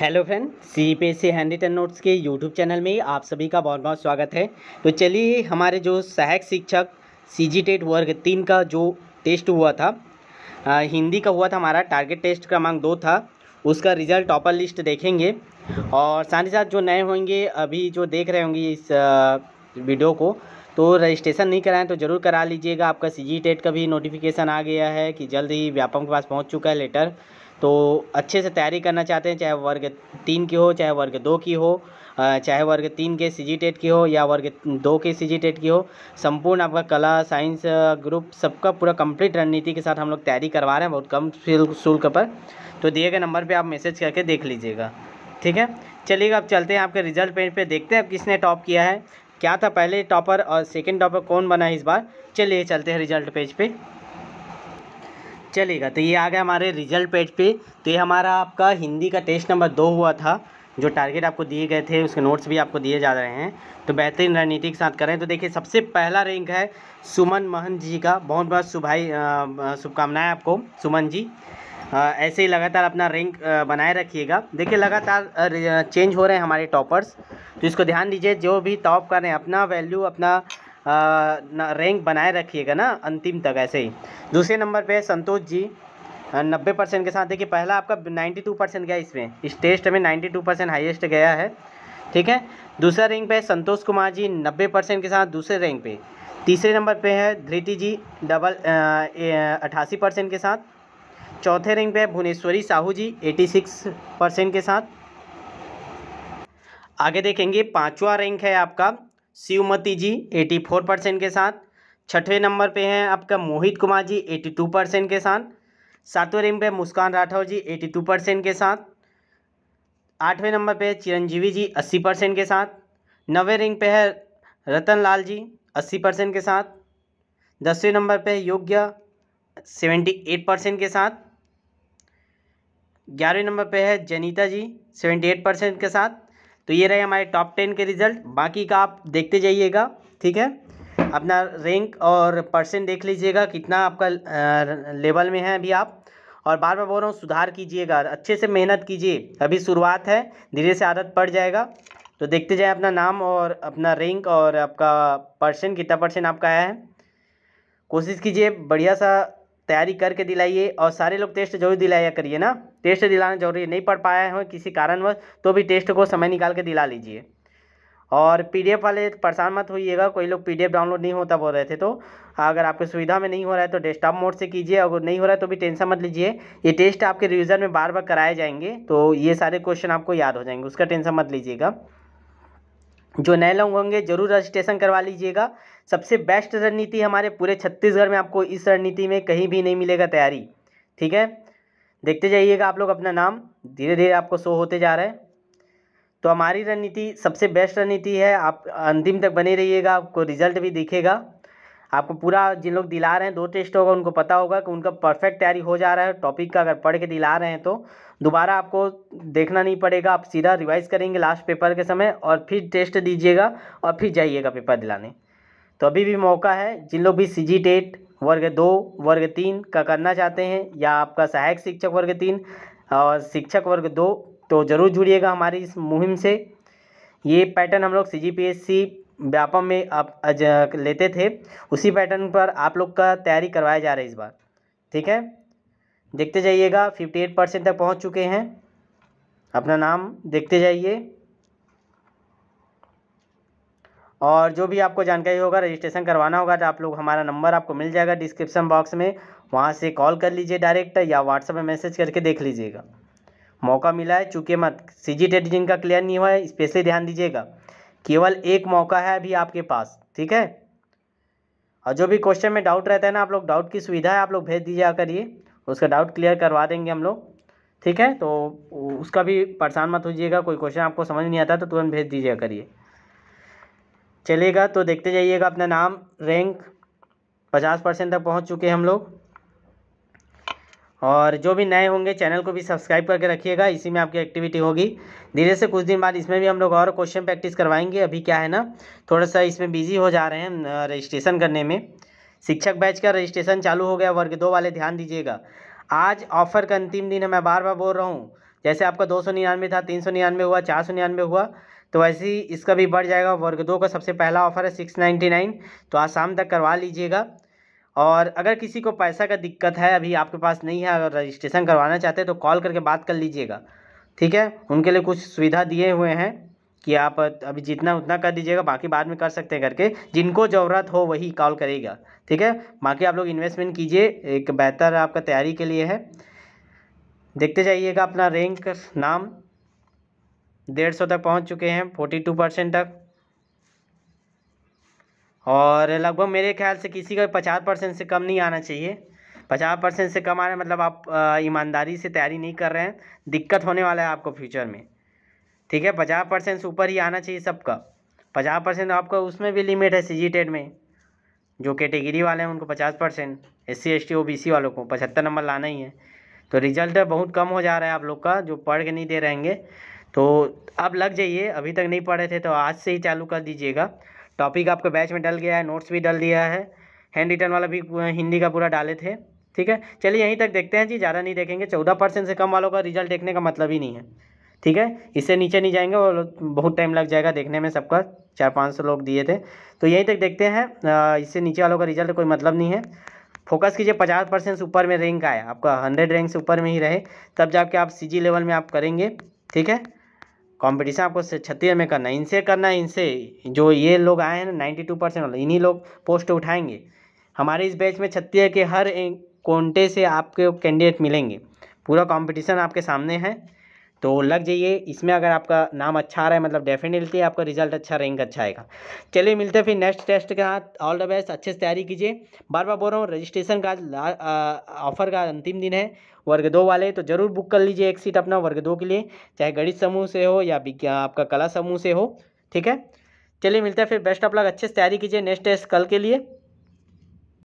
hello friend C P C hand and notes के YouTube channel में आप सभी का बहुत बहुत स्वागत है तो चलिए हमारे जो सहायक शिक्षक सी जी टेट वर्ग तीन का जो टेस्ट हुआ था आ, हिंदी का हुआ था हमारा टारगेट टेस्ट क्रमांक दो था उसका रिजल्ट टॉपर लिस्ट देखेंगे और साथ ही साथ जो नए होंगे अभी जो देख रहे होंगे इस वीडियो को तो रजिस्ट्रेशन नहीं कराएं तो ज़रूर करा लीजिएगा आपका सी जी टेट का भी नोटिफिकेशन आ गया है कि जल्द ही व्यापम के पास पहुँच चुका है लेटर तो अच्छे से तैयारी करना चाहते हैं चाहे वर्ग तीन की हो चाहे वर्ग दो की हो चाहे वर्ग तीन के सी की हो या वर्ग दो के सी की हो संपूर्ण आपका कला साइंस ग्रुप सबका पूरा कंप्लीट रणनीति के साथ हम लोग तैयारी करवा रहे हैं बहुत कम शुल्क पर तो दिए गए नंबर पर आप मैसेज करके देख लीजिएगा ठीक है चलिएगा अब चलते हैं आपके रिजल्ट पेज पे देखते हैं अब किसने टॉप किया है क्या था पहले टॉपर और सेकेंड टॉपर कौन बना है इस बार चलिए चलते हैं रिजल्ट पेज पे चलेगा तो ये आ गया हमारे रिजल्ट पेज पे तो ये हमारा आपका हिंदी का टेस्ट नंबर दो हुआ था जो टारगेट आपको दिए गए थे उसके नोट्स भी आपको दिए जा रहे हैं तो बेहतरीन रणनीति के साथ करें तो देखिए सबसे पहला रैंक है सुमन महन जी का बहुत बहुत शुभाई शुभकामनाएँ आपको सुमन जी आ, ऐसे ही लगातार अपना रैंक बनाए रखिएगा देखिए लगातार चेंज हो रहे हैं हमारे टॉपर्स तो इसको ध्यान दीजिए जो भी टॉप कर रहे हैं अपना वैल्यू अपना रैंक बनाए रखिएगा ना अंतिम तक ऐसे ही दूसरे नंबर पे है संतोष जी नब्बे परसेंट के साथ देखिए पहला आपका नाइन्टी टू परसेंट गया इसमें इस टेस्ट में नाइन्टी टू परसेंट हाइएस्ट गया है ठीक है दूसरा रैंक पे है संतोष कुमार जी नब्बे परसेंट के साथ दूसरे रैंक पे तीसरे नंबर पे है धृति जी डबल अट्ठासी परसेंट के साथ चौथे रैंक पे है Bhuvaneshwari Sahu ji eighty six percent के साथ आगे देखेंगे पाँचवा रैंक है आपका शिवमती जी 84 परसेंट के साथ छठवें नंबर पे हैं आपका मोहित कुमार जी 82 परसेंट के साथ सातवें रैंक पे मुस्कान राठौर जी 82 परसेंट के साथ आठवें नंबर पे चिरंजीवी जी 80 परसेंट के साथ नवे रैंक पे है रतन लाल जी 80 परसेंट के साथ दसवें नंबर पे योग्य 78 परसेंट के साथ ग्यारहवें नंबर पे है जनीता जी एट परसेंट के साथ तो ये रहे हमारे टॉप टेन के रिजल्ट बाकी का आप देखते जाइएगा ठीक है अपना रैंक और परसेंट देख लीजिएगा कितना आपका लेवल में है अभी आप और बार बार बोल रहा हूँ सुधार कीजिएगा अच्छे से मेहनत कीजिए अभी शुरुआत है धीरे से आदत पड़ जाएगा तो देखते जाए अपना नाम और अपना रैंक और आपका परसेंट कितना परसेंट आपका आया है कोशिश कीजिए बढ़िया सा तैयारी करके दिलाइए और सारे लोग टेस्ट जरूर दिलाया करिए ना टेस्ट दिलाना जरूरी है नहीं पढ़ पाया हो किसी कारणवश तो भी टेस्ट को समय निकाल के दिला लीजिए और पीडीएफ वाले परेशान मत होइएगा कोई लोग पीडीएफ डाउनलोड नहीं होता बोल रहे थे तो अगर आपके सुविधा में नहीं हो रहा है तो डेस्कटॉप मोड से कीजिए अगर नहीं हो रहा है तो भी टेंशन मत लीजिए ये टेस्ट आपके रिविज़न में बार बार कराए जाएंगे तो ये सारे क्वेश्चन आपको याद हो जाएंगे उसका टेंशन मत लीजिएगा जो नए लोग होंगे जरूर रजिस्ट्रेशन करवा लीजिएगा सबसे बेस्ट रणनीति हमारे पूरे छत्तीसगढ़ में आपको इस रणनीति में कहीं भी नहीं मिलेगा तैयारी ठीक है देखते जाइएगा आप लोग अपना नाम धीरे धीरे आपको शो होते जा रहे हैं तो हमारी रणनीति सबसे बेस्ट रणनीति है आप अंतिम तक बने रहिएगा आपको रिजल्ट भी दिखेगा आपको पूरा जिन लोग दिला रहे हैं दो टेस्ट होगा उनको पता होगा कि उनका परफेक्ट तैयारी हो जा रहा है टॉपिक का अगर पढ़ के दिला रहे हैं तो दोबारा आपको देखना नहीं पड़ेगा आप सीधा रिवाइज करेंगे लास्ट पेपर के समय और फिर टेस्ट दीजिएगा और फिर जाइएगा पेपर दिलाने तो अभी भी मौका है जिन लोग भी सी जी टेट वर्ग दो वर्ग तीन का करना चाहते हैं या आपका सहायक शिक्षक वर्ग तीन और शिक्षक वर्ग दो तो ज़रूर जुड़िएगा हमारी इस मुहिम से ये पैटर्न हम लोग C G P S C Vyapam में आप लेते थे उसी पैटर्न पर आप लोग का तैयारी करवाया जा रहा है इस बार ठीक है देखते जाइएगा फिफ्टी एट परसेंट तक पहुंच चुके हैं अपना नाम देखते जाइए और जो भी आपको जानकारी होगा रजिस्ट्रेशन करवाना होगा तो आप लोग हमारा नंबर आपको मिल जाएगा डिस्क्रिप्शन बॉक्स में वहाँ से कॉल कर लीजिए डायरेक्ट या व्हाट्सएप में मैसेज करके देख लीजिएगा मौका मिला है चूँकि मत सी जी का क्लियर नहीं हुआ है इस ध्यान दीजिएगा केवल एक मौका है अभी आपके पास ठीक है और जो भी क्वेश्चन में डाउट रहता है ना आप लोग डाउट की सुविधा है आप लोग भेज दीजिए आकर ये उसका डाउट क्लियर करवा देंगे हम लोग ठीक है तो उसका भी परेशान मत होइएगा कोई क्वेश्चन आपको समझ नहीं आता तो तुरंत भेज दीजिए करिए चलेगा तो देखते जाइएगा अपना नाम रैंक पचास परसेंट तक पहुंच चुके हैं हम लोग और जो भी नए होंगे चैनल को भी सब्सक्राइब करके रखिएगा इसी में आपकी एक्टिविटी होगी धीरे से कुछ दिन बाद इसमें भी हम लोग और क्वेश्चन प्रैक्टिस करवाएंगे अभी क्या है ना थोड़ा सा इसमें बिजी हो जा रहे हैं रजिस्ट्रेशन करने में शिक्षक बैच का रजिस्ट्रेशन चालू हो गया वर्ग दो वाले ध्यान दीजिएगा आज ऑफर का अंतिम दिन है मैं बार बार बोल रहा हूँ जैसे आपका दो सौ निन्यानवे था तीन सौ निन्यानवे हुआ चार सौ निन्यानवे हुआ तो वैसे ही इसका भी बढ़ जाएगा वर्ग दो का सबसे पहला ऑफर है सिक्स नाइन्टी नाइन तो आज शाम तक करवा लीजिएगा और अगर किसी को पैसा का दिक्कत है अभी आपके पास नहीं है अगर रजिस्ट्रेशन करवाना चाहते हैं तो कॉल करके बात कर लीजिएगा ठीक है उनके लिए कुछ सुविधा दिए हुए हैं कि आप अभी जितना उतना कर दीजिएगा बाकी बाद में कर सकते हैं करके जिनको ज़रूरत हो वही कॉल करेगा ठीक है बाकी आप लोग इन्वेस्टमेंट कीजिए एक बेहतर आपका तैयारी के लिए है देखते जाइएगा अपना रैंक नाम डेढ़ सौ तक पहुंच चुके हैं फोर्टी टू परसेंट तक और लगभग मेरे ख्याल से किसी का पचास परसेंट से कम नहीं आना चाहिए पचास परसेंट से कम आ रहे हैं मतलब आप ईमानदारी से तैयारी नहीं कर रहे हैं दिक्कत होने वाला है आपको फ्यूचर में ठीक है पचास परसेंट से ऊपर ही आना चाहिए सबका पचास परसेंट आपका उसमें भी लिमिट है सी में जो कैटेगरी वाले हैं उनको पचास percent S C S T O B C वालों को पचहत्तर नंबर लाना ही है तो रिजल्ट बहुत कम हो जा रहा है आप लोग का जो पढ़ के नहीं दे रहेंगे तो अब लग जाइए अभी तक नहीं पढ़े थे तो आज से ही चालू कर दीजिएगा टॉपिक आपका बैच में डल गया है नोट्स भी डल दिया है हैंड रिटर्न वाला भी हिंदी का पूरा डाले थे ठीक है चलिए यहीं तक देखते हैं जी ज़्यादा नहीं देखेंगे चौदह परसेंट से कम वालों का रिजल्ट देखने का मतलब ही नहीं है ठीक है इससे नीचे नहीं जाएंगे और बहुत टाइम लग जाएगा देखने में सबका चार पाँच सौ लोग दिए थे तो यहीं तक देखते हैं इससे नीचे वालों का रिजल्ट कोई मतलब नहीं है फोकस कीजिए पचास परसेंट से ऊपर में रैंक आया आपका हंड्रेड रैंक से ऊपर में ही रहे तब जाके आप सी लेवल में आप करेंगे ठीक है कंपटीशन आपको छत्तीसगढ़ में करना है इनसे करना है इनसे जो ये लोग आए हैं ना नाइन्टी टू परसेंट वाले इन्हीं लोग पोस्ट उठाएंगे हमारे इस बैच में छत्तीसगढ़ के हर कोंटे से आपके कैंडिडेट मिलेंगे पूरा कंपटीशन आपके सामने है तो लग जाइए इसमें अगर आपका नाम अच्छा आ रहा है मतलब डेफिनेटली आपका रिजल्ट अच्छा रैंक अच्छा आएगा चलिए मिलते हैं फिर नेक्स्ट टेस्ट के साथ ऑल द बेस्ट अच्छे से तैयारी कीजिए बार बार बोल रहा हूँ रजिस्ट्रेशन का ऑफर का अंतिम दिन है वर्ग दो वाले तो ज़रूर बुक कर लीजिए एक सीट अपना वर्ग दो के लिए चाहे गणित समूह से हो या आपका कला समूह से हो ठीक है चलिए मिलते हैं फिर बेस्ट ऑफ लक अच्छे से तैयारी कीजिए नेक्स्ट टेस्ट कल के लिए